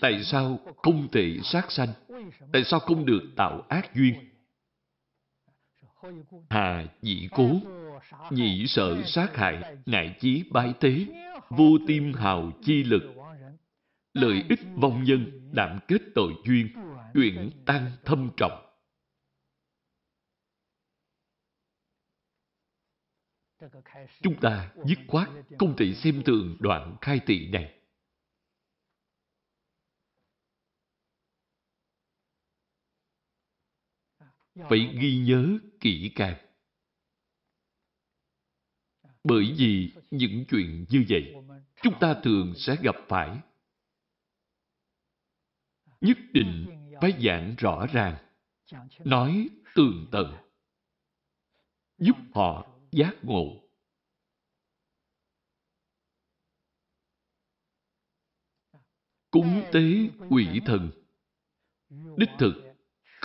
Tại sao không thể sát sanh? Tại sao không được tạo ác duyên? Hà dĩ cố, nhị sợ sát hại, ngại chí bái tế, vô tim hào chi lực, lợi ích vong nhân, đảm kết tội duyên, chuyện tăng thâm trọng. Chúng ta dứt khoát không thể xem thường đoạn khai tị này. phải ghi nhớ kỹ càng. Bởi vì những chuyện như vậy, chúng ta thường sẽ gặp phải. Nhất định phải giảng rõ ràng, nói tường tận, giúp họ giác ngộ. Cúng tế quỷ thần Đích thực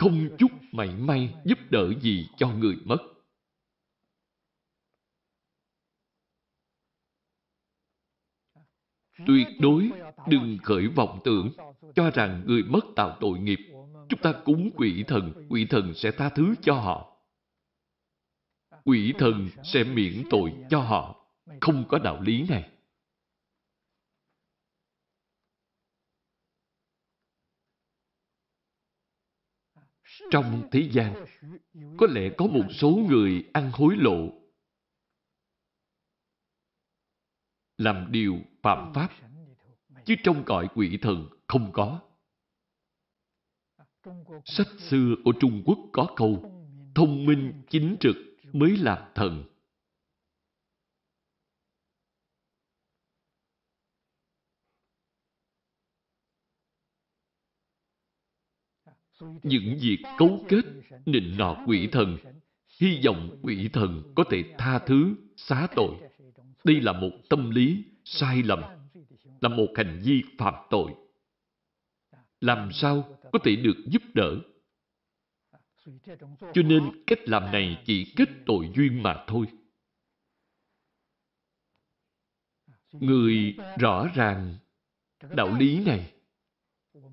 không chút mảy may giúp đỡ gì cho người mất. Tuyệt đối đừng khởi vọng tưởng cho rằng người mất tạo tội nghiệp. Chúng ta cúng quỷ thần, quỷ thần sẽ tha thứ cho họ. Quỷ thần sẽ miễn tội cho họ. Không có đạo lý này. Trong thế gian, có lẽ có một số người ăn hối lộ, làm điều phạm pháp, chứ trong cõi quỷ thần không có. Sách xưa của Trung Quốc có câu, thông minh chính trực mới làm thần. những việc cấu kết, nịnh nọt quỷ thần. Hy vọng quỷ thần có thể tha thứ, xá tội. Đây là một tâm lý sai lầm, là một hành vi phạm tội. Làm sao có thể được giúp đỡ? Cho nên cách làm này chỉ kết tội duyên mà thôi. Người rõ ràng đạo lý này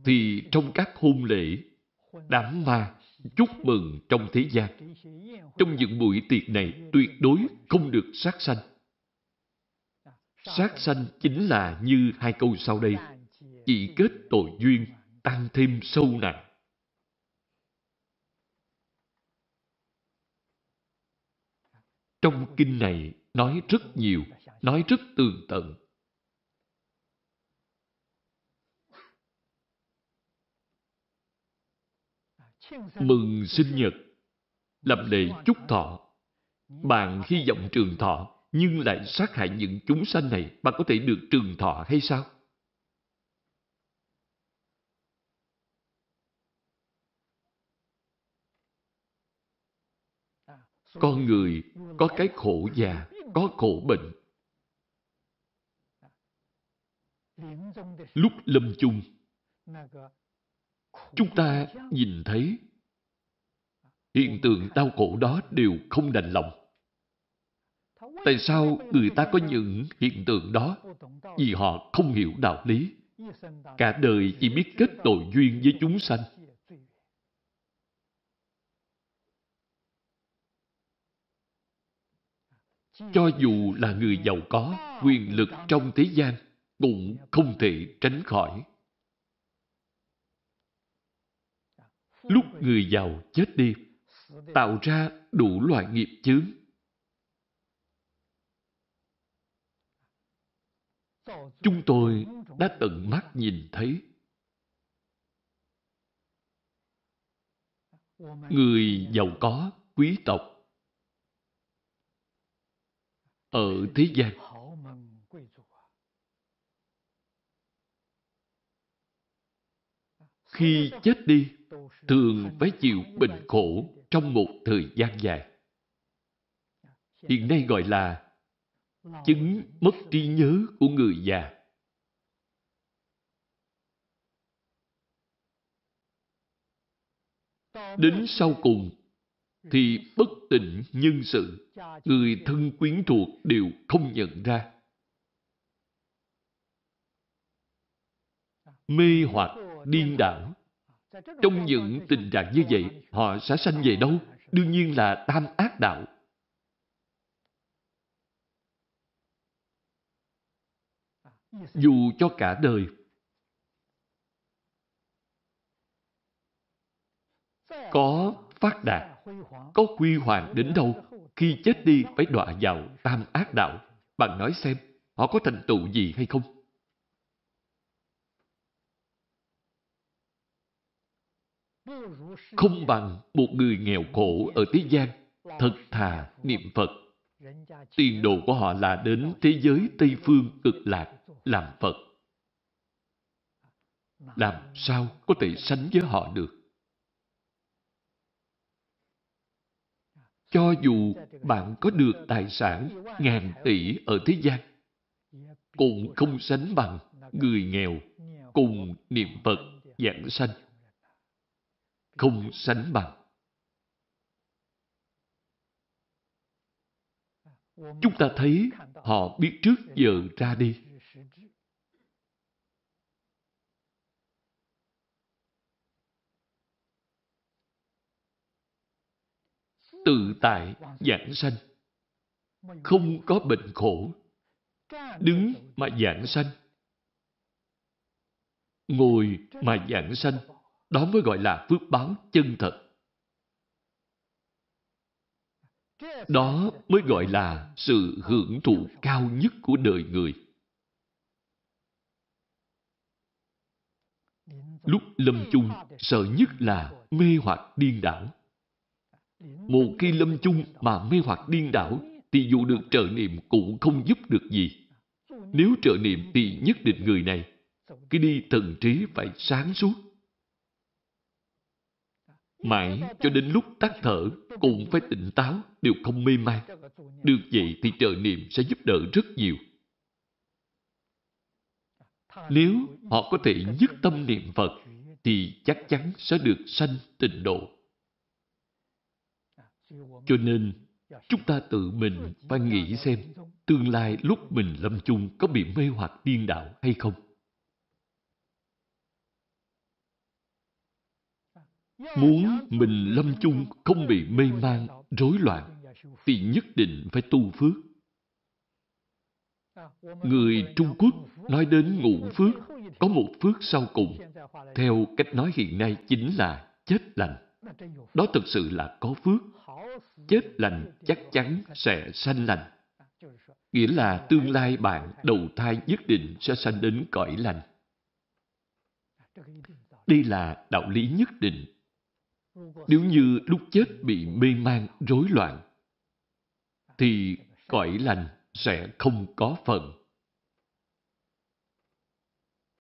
thì trong các hôn lễ đám ma chúc mừng trong thế gian. Trong những buổi tiệc này tuyệt đối không được sát sanh. Sát sanh chính là như hai câu sau đây, chỉ kết tội duyên, tăng thêm sâu nặng. Trong kinh này nói rất nhiều, nói rất tường tận mừng sinh nhật, lập lệ chúc thọ. Bạn hy vọng trường thọ, nhưng lại sát hại những chúng sanh này, bạn có thể được trường thọ hay sao? Con người có cái khổ già, có khổ bệnh. Lúc lâm chung, Chúng ta nhìn thấy hiện tượng đau khổ đó đều không đành lòng. Tại sao người ta có những hiện tượng đó? Vì họ không hiểu đạo lý. Cả đời chỉ biết kết tội duyên với chúng sanh. Cho dù là người giàu có, quyền lực trong thế gian cũng không thể tránh khỏi. lúc người giàu chết đi, tạo ra đủ loại nghiệp chướng. Chúng tôi đã tận mắt nhìn thấy người giàu có, quý tộc ở thế gian khi chết đi thường phải chịu bệnh khổ trong một thời gian dài. Hiện nay gọi là chứng mất trí nhớ của người già. Đến sau cùng thì bất tỉnh nhân sự, người thân quyến thuộc đều không nhận ra. Mê hoặc điên đảo trong những tình trạng như vậy, họ sẽ sanh về đâu? Đương nhiên là tam ác đạo. Dù cho cả đời, có phát đạt, có quy hoàng đến đâu, khi chết đi phải đọa vào tam ác đạo. Bạn nói xem, họ có thành tựu gì hay không? không bằng một người nghèo khổ ở thế gian thật thà niệm Phật. Tiền đồ của họ là đến thế giới Tây Phương cực lạc, làm Phật. Làm sao có thể sánh với họ được? Cho dù bạn có được tài sản ngàn tỷ ở thế gian, cũng không sánh bằng người nghèo cùng niệm Phật dạng sanh không sánh bằng. Chúng ta thấy họ biết trước giờ ra đi. Tự tại giảng sanh, không có bệnh khổ, đứng mà giảng sanh, ngồi mà giảng sanh, đó mới gọi là phước báo chân thật. Đó mới gọi là sự hưởng thụ cao nhất của đời người. Lúc lâm chung, sợ nhất là mê hoặc điên đảo. Một khi lâm chung mà mê hoặc điên đảo, thì dù được trợ niệm cũng không giúp được gì. Nếu trợ niệm thì nhất định người này, khi đi thần trí phải sáng suốt, Mãi cho đến lúc tắt thở cũng phải tỉnh táo, đều không mê man. Được vậy thì trợ niệm sẽ giúp đỡ rất nhiều. Nếu họ có thể nhất tâm niệm Phật thì chắc chắn sẽ được sanh tịnh độ. Cho nên, chúng ta tự mình phải nghĩ xem tương lai lúc mình lâm chung có bị mê hoặc điên đạo hay không. Muốn mình lâm chung không bị mê mang, rối loạn, thì nhất định phải tu phước. Người Trung Quốc nói đến ngũ phước, có một phước sau cùng. Theo cách nói hiện nay chính là chết lành. Đó thực sự là có phước. Chết lành chắc chắn sẽ sanh lành. Nghĩa là tương lai bạn đầu thai nhất định sẽ sanh đến cõi lành. Đây là đạo lý nhất định nếu như lúc chết bị mê man rối loạn, thì cõi lành sẽ không có phần.